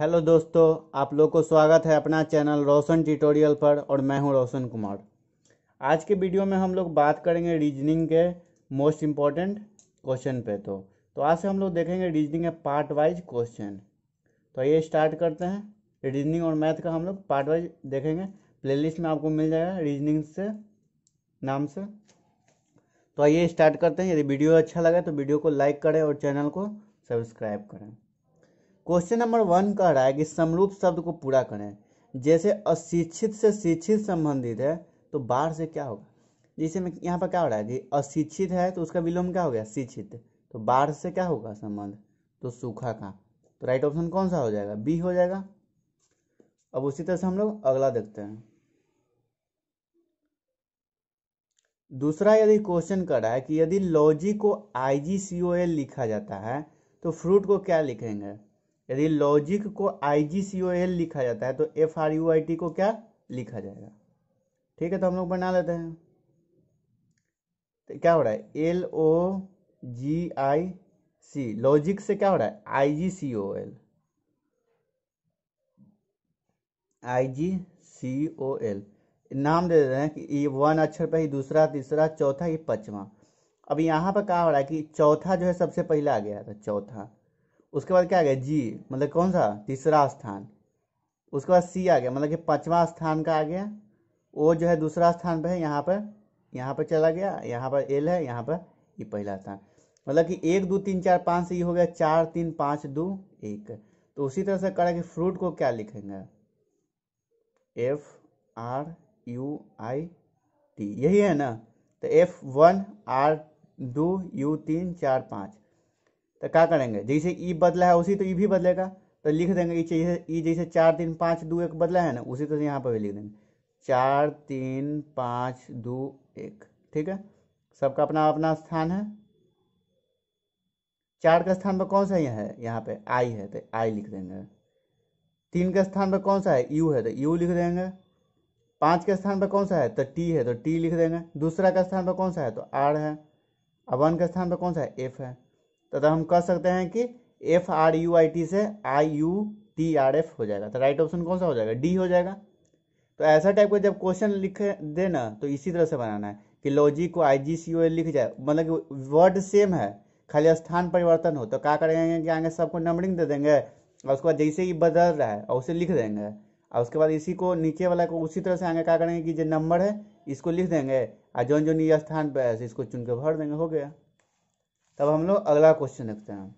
hello दोस्तों आप लोग को स्वागत है अपना चैनल रोशन ट्यूटोरियल पर और मैं हूं रोशन कुमार आज के वीडियो में हम लोग बात करेंगे रीजनिंग के मोस्ट इम्पॉर्टेंट क्वेश्चन पे तो तो आज से हम लोग देखेंगे रीजनिंग के पार्ट वाइज क्वेश्चन तो ये स्टार्ट करते हैं रीजनिंग और मैथ का हम लोग पार्ट वाइज देखेंगे प्ले में आपको मिल जाएगा रीजनिंग से नाम से तो आइए स्टार्ट करते हैं यदि वीडियो अच्छा लगे तो वीडियो को लाइक करें और चैनल को सब्सक्राइब करें क्वेश्चन नंबर वन कह रहा है कि समरूप शब्द को पूरा करें जैसे अशिक्षित से शिक्षित संबंधित है तो बाढ़ से क्या होगा जैसे में यहाँ पर क्या हो रहा है कि अशिक्षित है तो उसका विलोम क्या हो गया शिक्षित तो बाढ़ से क्या होगा संबंध तो सूखा का तो राइट ऑप्शन कौन सा हो जाएगा बी हो जाएगा अब उसी तरह से हम लोग अगला देखते हैं दूसरा यदि क्वेश्चन कर रहा है कि यदि लॉजी को आई जी लिखा जाता है तो फ्रूट को क्या लिखेंगे यदि लॉजिक को आई जी सी ओ एल लिखा जाता है तो F R U I T को क्या लिखा जाएगा ठीक है तो हम लोग बना लेते हैं तो क्या हो रहा है एल ओ जी आई सी लॉजिक से क्या हो रहा है आई जी सी O L I ji C O L नाम दे देते हैं कि ये वन अक्षर पर ही दूसरा तीसरा चौथा ये पचवा अब यहाँ पर कहा हो रहा है कि चौथा जो है सबसे पहला आ गया था तो चौथा उसके बाद क्या आ गया जी मतलब कौन सा तीसरा स्थान उसके बाद सी आ गया मतलब कि पाँचवा स्थान का आ गया ओ जो है दूसरा स्थान पर है यहाँ पर यहाँ पर चला गया यहाँ पर एल है यहाँ पर ये पहला स्थान मतलब कि एक दो तीन चार पाँच से ये हो गया चार तीन पाँच दो एक तो उसी तरह से करा कि फ्रूट को क्या लिखेंगे F R U I T यही है ना तो एफ वन आर दो यू तीन चार पाँच तो क्या करेंगे जैसे ई e बदला है उसी तो ई e भी बदलेगा तो लिख देंगे ई जैसे ई e जैसे चार तीन पाँच दो एक बदला है ना उसी तो यहाँ पर भी लिख देंगे चार तीन पाँच दो एक ठीक है सबका अपना अपना स्थान है चार के स्थान पर कौन सा यहाँ है यहाँ पे आई है तो आई लिख देंगे तीन के स्थान पर कौन सा है यू है तो यू लिख देंगे पाँच के स्थान पर कौन सा है तो टी है तो टी लिख देंगे दूसरा का स्थान पर कौन सा है तो आर है और वन के स्थान पर कौन सा है एफ है तथा हम कह सकते हैं कि F R U I T से I U T R F हो जाएगा तो राइट ऑप्शन कौन सा हो जाएगा डी हो जाएगा तो ऐसा टाइप का जब क्वेश्चन लिख देना तो इसी तरह से बनाना है कि लॉजिक को आई जी सी ओ लिख जाए मतलब कि वर्ड सेम है खाली स्थान परिवर्तन हो तो क्या करेंगे कि आगे सबको नंबरिंग दे देंगे और उसके बाद जैसे ही बदल रहा है और उसे लिख देंगे और उसके बाद इसी को नीचे वाला को उसी तरह से आगे क्या करेंगे कि जो नंबर है इसको लिख देंगे और जो जो स्थान पर है इसको चुन के भर देंगे हो गया तब हम लोग अगला क्वेश्चन देखते हैं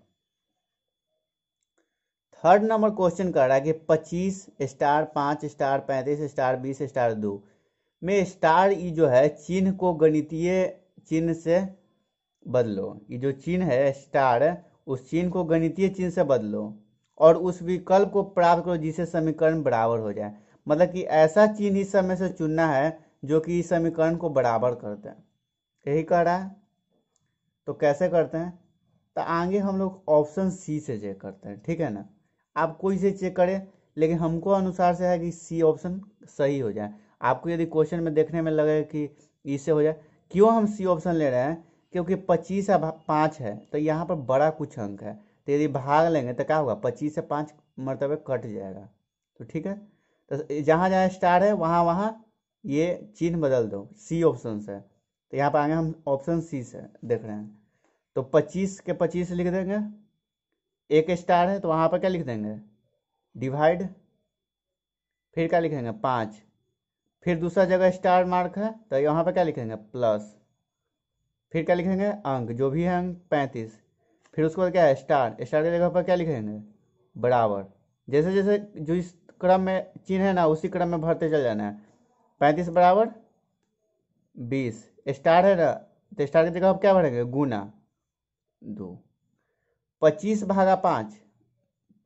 थर्ड नंबर क्वेश्चन कर रहा है कि पच्चीस स्टार पाँच स्टार पैंतीस स्टार बीस स्टार दो में स्टार ई जो है चिन्ह को गणितीय चिन्ह से बदलो ये जो चिन्ह है स्टार उस चिन्ह को गणितीय चिन्ह से बदलो और उस विकल्प को प्राप्त करो जिससे समीकरण बराबर हो जाए मतलब कि ऐसा चिन्ह इस समय से चुनना है जो कि इस समीकरण को बराबर करते यही कह रहा है तो कैसे करते हैं तो आगे हम लोग ऑप्शन सी से चेक करते हैं ठीक है ना आप कोई से चेक करें लेकिन हमको अनुसार से है कि सी ऑप्शन सही हो जाए आपको यदि क्वेश्चन में देखने में लगे कि इससे हो जाए क्यों हम सी ऑप्शन ले रहे हैं क्योंकि पच्चीस अब पाँच है तो यहाँ पर बड़ा कुछ अंक है तो यदि भाग लेंगे तो क्या होगा पच्चीस से पाँच मरतबे कट जाएगा तो ठीक है तो जहाँ जहाँ स्टार है वहाँ वहाँ ये चिन्ह बदल दो सी ऑप्शन से तो यहाँ पर आगे हम ऑप्शन सी से देख रहे हैं तो पच्चीस के पच्चीस लिख देंगे एक स्टार है तो वहाँ पर क्या लिख देंगे डिवाइड फिर क्या लिखेंगे पाँच फिर दूसरा जगह स्टार मार्क है तो यहाँ पर क्या लिखेंगे प्लस फिर क्या लिखेंगे अंक जो भी है अंक पैंतीस फिर उसके बाद क्या है स्टार स्टार की जगह पर क्या लिखेंगे बराबर जैसे जैसे जो इस क्रम में चिन्ह है ना उसी क्रम में भरते चल जाना है पैंतीस बराबर बीस स्टार है ना तो स्टार की जगह पर क्या भरेंगे गुना दो पच्चीस भागा पाँच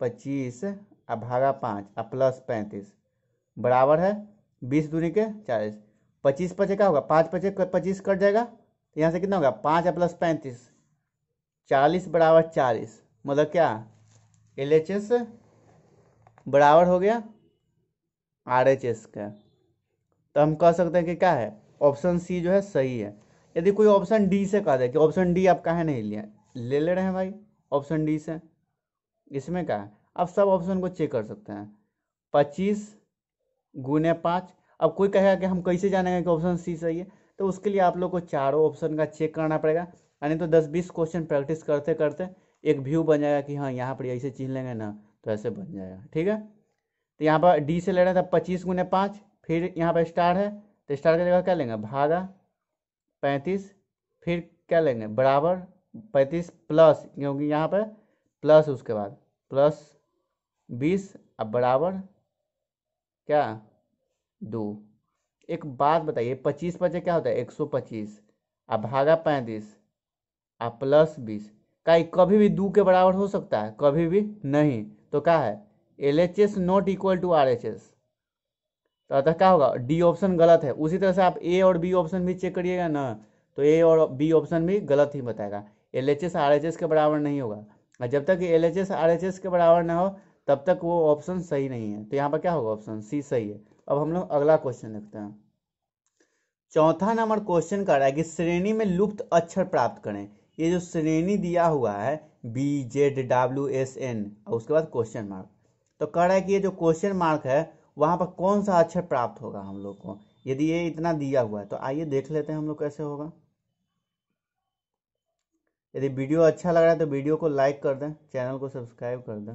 पच्चीस आ भागा पाँच आ प्लस पैंतीस बराबर है बीस दूरी के चालीस पच्चीस पचे क्या होगा पाँच पचे पच्चीस कट जाएगा तो यहाँ से कितना होगा पाँच और प्लस पैंतीस चालीस बराबर चालीस मतलब क्या एल एच एस बराबर हो गया आर एच एस का तो हम कह सकते हैं कि क्या है ऑप्शन सी जो है सही है यदि कोई ऑप्शन डी से कह दे कि ऑप्शन डी आप कहा नहीं लिया ले ले रहे हैं भाई ऑप्शन डी से इसमें क्या है आप सब ऑप्शन को चेक कर सकते हैं पच्चीस गुने पाँच अब कोई कहेगा कि हम कैसे जानेंगे कि ऑप्शन सी सही है तो उसके लिए आप लोग को चारों ऑप्शन का चेक करना पड़ेगा यानी तो दस बीस क्वेश्चन प्रैक्टिस करते करते एक व्यू बन जाएगा कि हाँ यहाँ पर ऐसे चीज लेंगे ना तो ऐसे बन जाएगा ठीक है तो यहाँ पर डी से ले रहे थे तो पच्चीस गुने पाँच फिर यहाँ पर स्टार है तो स्टार की जगह क्या लेंगे भागा पैंतीस फिर क्या लेंगे बराबर पैंतीस प्लस क्योंकि यहाँ पर प्लस उसके बाद प्लस बीस अब बराबर क्या दो एक बात बताइए पच्चीस पर क्या होता है एक सौ पच्चीस आ भागा पैंतीस अब प्लस बीस का कभी भी दो के बराबर हो सकता है कभी भी नहीं तो क्या है L H S not equal to R H S तो अतः क्या होगा डी ऑप्शन गलत है उसी तरह से आप ए और बी ऑप्शन भी चेक करिएगा ना तो ए और बी ऑप्शन भी गलत ही बताएगा L H S R H S के बराबर नहीं होगा और जब तक L H S R H S के बराबर ना हो तब तक वो ऑप्शन सही नहीं है तो यहाँ पर क्या होगा ऑप्शन सी सही है अब हम लोग अगला क्वेश्चन देखते हैं चौथा नंबर क्वेश्चन कर रहा है कि श्रेणी में लुप्त अक्षर प्राप्त करें ये जो श्रेणी दिया हुआ है B Z W S N और उसके बाद क्वेश्चन मार्क तो कह रहा है कि ये जो क्वेश्चन मार्क है वहाँ पर कौन सा अक्षर प्राप्त होगा हम लोग को यदि ये इतना दिया हुआ है तो आइए देख लेते हैं हम लोग कैसे होगा यदि वीडियो अच्छा लग रहा है तो वीडियो को लाइक कर दें चैनल को सब्सक्राइब कर दें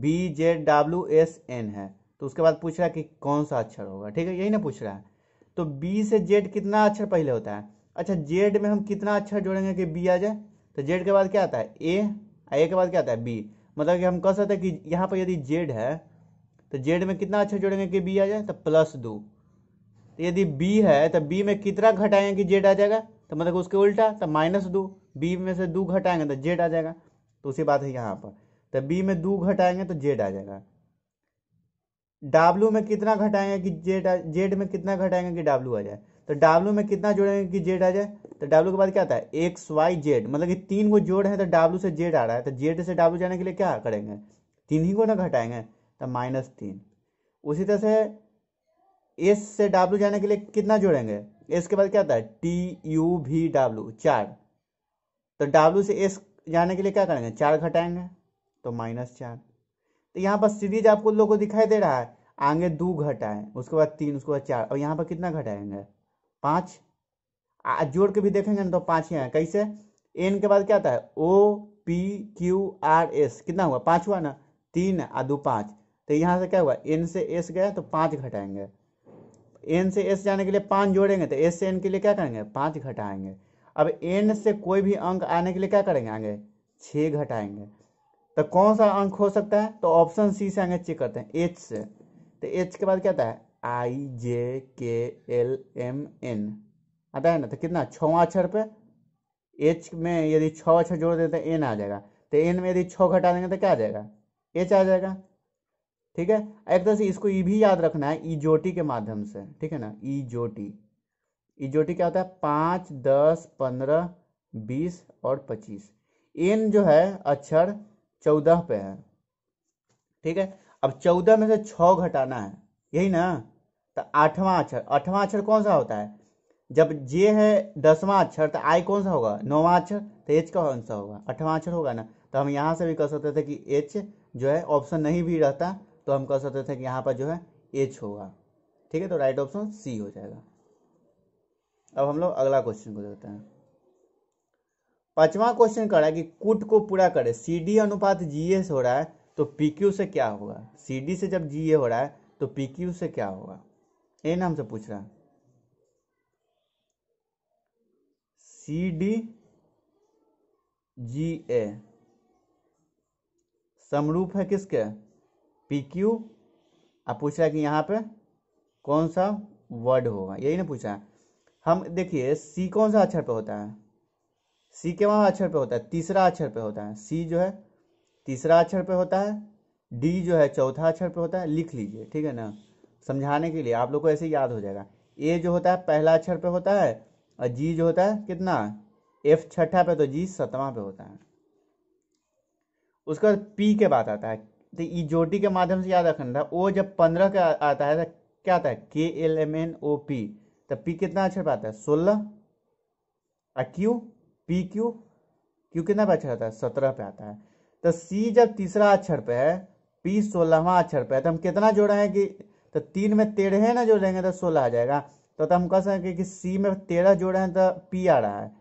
B Z W S N है तो उसके बाद पूछ रहा है कि कौन सा अक्षर होगा ठीक है यही ना पूछ रहा है तो बी से जेड कितना अक्षर पहले होता है अच्छा जेड में हम कितना अक्षर जोड़ेंगे कि बी आ जाए तो जेड के बाद क्या आता है ए ए के बाद क्या आता है बी मतलब कि हम कह सकते हैं कि यहाँ पर यदि जेड है तो जेड में कितना अक्षर जोड़ेंगे कि बी आ जाए तो प्लस दो तो यदि बी है तो बी में कितना घटाएंगे कि जेड आ जाएगा तो मतलब उसके उल्टा तो माइनस दो बी में से दो घटाएंगे तो जेड आ जाएगा तो उसी बात है यहाँ पर तो बी में दो घटाएंगे तो जेड आ जाएगा डब्ल्यू में कितना घटाएंगे कि जेड जेड में कितना घटाएंगे कि डब्ल्यू आ जाए तो डब्ल्यू में कितना जोड़ेंगे कि जेड आ जाए तो डब्ल्यू के बाद क्या आता है एक्स वाई जेड मतलब कि तीन को जोड़ है तो डब्ल्यू से जेड आ रहा है तो जेड से डब्ल्यू जाने के लिए क्या करेंगे तीन ही को ना घटाएंगे तो माइनस तीन उसी तरह से एस से डब्ल्यू जाने के लिए कितना जोड़ेंगे इसके बाद क्या होता है टी यू वी डब्ल्यू चार तो डब्ल्यू से एस जाने के लिए क्या करेंगे चार घटाएंगे तो माइनस चार तो यहाँ पर सीरीज आपको लोगों को दिखाई दे रहा है आगे दो घटाएं उसके बाद तीन उसके बाद चार और यहाँ पर कितना घटाएंगे पाँच जोड़ के भी देखेंगे ना तो पाँच ही आए कैसे एन के बाद क्या आता है O P Q R S कितना हुआ पाँच हुआ ना तीन आ दो पाँच तो यहाँ से क्या हुआ एन से एस गया तो पाँच घटाएंगे एन से एस जाने के लिए पाँच जोड़ेंगे तो एस से एन के लिए क्या करेंगे पाँच घटाएंगे अब एन से कोई भी अंक आने के लिए क्या करेंगे आगे छः घटाएंगे तो कौन सा अंक हो सकता है तो ऑप्शन सी से आगे चेक करते हैं एच से तो एच के बाद क्या आता है आई जे के एल एम एन आता है ना तो कितना छवा अक्षर पे एच में यदि छः अक्षर जोड़ देते हैं एन आ जाएगा तो एन में यदि छः घटा देंगे तो क्या आ जाएगा एच आ जाएगा ठीक है एक तरह से इसको ये भी याद रखना है ईजोटी के माध्यम से ठीक है ना ईजोटी ईजोटी क्या होता है पाँच दस पंद्रह बीस और पच्चीस एन जो है अक्षर चौदह पे है ठीक है अब चौदह में से छ घटाना है यही ना तो आठवां अक्षर आठवां अक्षर कौन सा होता है जब जे है दसवां अक्षर तो आई कौन सा होगा नौवां अक्षर तो एच कौन सा होगा आठवां अक्षर होगा ना तो हम यहाँ से भी कह सकते थे कि एच जो है ऑप्शन नहीं भी रहता तो हम कह सकते थे कि यहाँ पर जो है एच होगा ठीक है तो राइट ऑप्शन सी हो जाएगा अब हम लोग अगला क्वेश्चन को देखते हैं पांचवा क्वेश्चन कह रहा है कि कुट को पूरा करे सी डी अनुपात जी ए हो रहा है तो पी क्यू से क्या होगा सी डी से जब जी ए हो रहा है तो पी क्यू से क्या होगा ए नाम से पूछ रहा है सी डी जी ए समरूप है किसके पी क्यू आप पूछ रहा है कि यहाँ पे कौन सा वर्ड होगा यही ना पूछा है हम देखिए सी कौन सा अक्षर पे होता है सी के वहाँ अक्षर पे होता है तीसरा अक्षर पे होता है सी जो है तीसरा अक्षर पे होता है डी जो है चौथा अक्षर पे होता है लिख लीजिए ठीक है ना समझाने के लिए आप लोग को ऐसे याद हो जाएगा ए जो होता है पहला अक्षर पे होता है और जी जो होता है कितना एफ छठा पे तो जी सतवा पे होता है उसके बाद पी के बाद आता है तो ये जोटी के माध्यम से याद रखना था ओ जब पंद्रह का आता है तो क्या तो अच्छा आता है K L M N O P तो पी कितना अक्षर पाता है सोलह और क्यू पी क्यू क्यू कितना पे अक्षर अच्छा आता है सत्रह पे आता है तो सी जब तीसरा अक्षर पे है पी सोलहवा अक्षर पे है तो हम कितना जोड़ा कि तो तीन में तेरह ना जोड़ेंगे तो सोलह आ जाएगा तो, तो हम कह सकें कि, कि सी में तेरह जोड़े हैं तो पी आ रहा है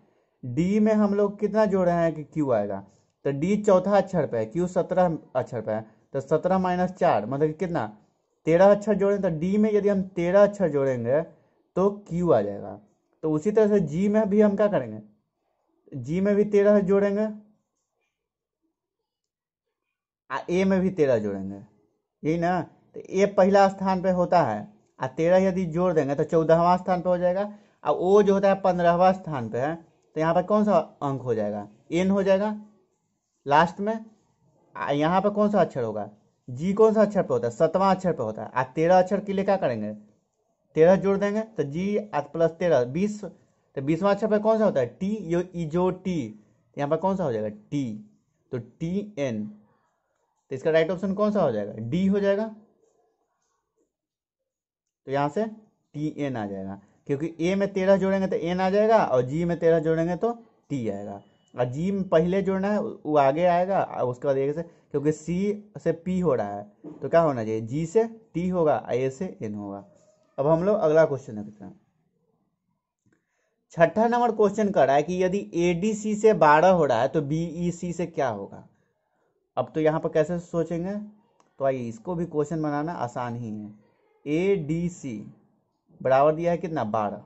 डी में हम लोग कितना जोड़े हैं कि क्यू आएगा तो डी चौथा अक्षर पे है क्यू सत्रह अक्षर पे है तो सत्रह माइनस चार मतलब कितना तेरह अक्षर जोड़ें तो डी में यदि हम तेरह अक्षर जोड़ेंगे तो क्यू आ जाएगा तो उसी तरह से जी में भी हम क्या करेंगे जी में भी तेरह जोड़ेंगे आ ए में भी तेरह जोड़ेंगे यही ना तो ए पहला स्थान पे होता है आ तेरह यदि जोड़ देंगे तो चौदहवा स्थान पे हो जाएगा और ओ जो होता है पंद्रहवा स्थान पे है तो यहाँ पर कौन सा अंक हो जाएगा एन हो जाएगा लास्ट में यहाँ पर कौन सा अक्षर होगा जी कौन सा अक्षर पे होता है सतवां अक्षर पे होता है आ तेरह अक्षर के लिए क्या करेंगे तेरह जोड़ देंगे तो जी आज प्लस तेरह बीस तो बीसवां अक्षर पे कौन सा होता है टी यो जो टी तो यहाँ पर कौन सा हो जाएगा टी तो टी एन तो इसका राइट ऑप्शन कौन सा हो जाएगा डी हो जाएगा तो यहाँ से टी एन आ जाएगा क्योंकि ए में तेरह जोड़ेंगे तो एन आ जाएगा और जी में तेरह जोड़ेंगे तो टी आएगा अजीम पहले जोड़ना है वो आगे आएगा उसके बाद एक से क्योंकि सी से पी हो रहा है तो क्या होना चाहिए जी से टी होगा ए से एन होगा अब हम लोग अगला क्वेश्चन देखते हैं छठा नंबर क्वेश्चन कर रहा है कि यदि ए डी सी से बारह हो रहा है तो बी ई सी से क्या होगा अब तो यहाँ पर कैसे सोचेंगे तो आइए इसको भी क्वेश्चन बनाना आसान ही है ए डी सी बराबर दिया है कितना बारह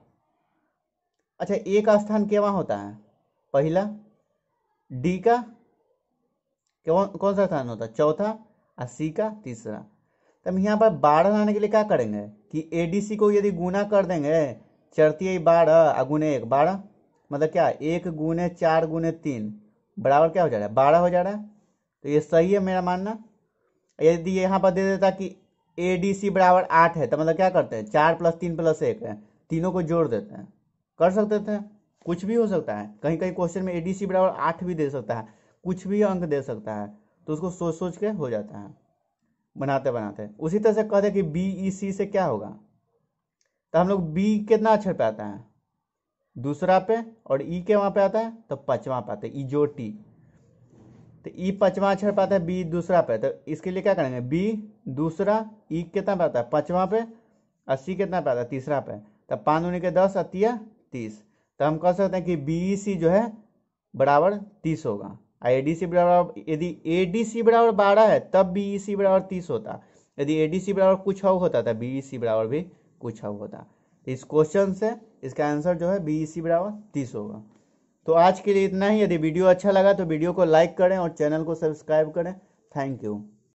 अच्छा एक स्थान केवा होता है पहला डी का कौन कौन सा स्थान होता है चौथा और सी का तीसरा तब यहाँ पर बारह लाने के लिए क्या करेंगे कि ए डी सी को यदि गुना कर देंगे चढ़ती है बारह और गुने एक बारह मतलब क्या एक गुने चार गुने तीन बराबर क्या हो जा रहा है बारह हो जा रहा है तो ये सही है मेरा मानना यदि यहाँ पर दे देता कि ए डी सी बराबर आठ है तो मतलब क्या करते हैं चार प्लस तीन प्लस एक है तीनों को जोड़ देते हैं कर सकते थे कुछ भी हो सकता है कहीं कहीं क्वेश्चन में एडीसी बराबर आठ भी दे सकता है कुछ भी अंक दे सकता है तो उसको सोच सोच के हो जाता है बनाते बनाते उसी तरह से कह दे कि बी ई सी से क्या होगा तो हम लोग बी कितना अक्षर पे आता है दूसरा पे और ई e के वहाँ पे आता है तो पचवा पे आता है ईजो e टी तो ई e पचवा अक्षर पे आता है बी दूसरा पे तो इसके लिए क्या करेंगे बी दूसरा ई कितना पे आता है पचवा पे और सी कितना पे आता है तीसरा पे तो पाँच उन्नी के दस और तीस तो हम कह सकते हैं कि बी सी जो है बराबर तीस होगा ए डी सी बराबर यदि ए डी सी बराबर बारह है तब बी सी e बराबर तीस होता यदि ए डी सी बराबर कुछ हव होता तो बी ई सी बराबर भी कुछ हव होता इस क्वेश्चन से इसका आंसर जो है बी सी e बराबर तीस होगा तो आज के लिए इतना ही यदि वीडियो अच्छा लगा तो वीडियो को लाइक करें और चैनल को सब्सक्राइब करें थैंक यू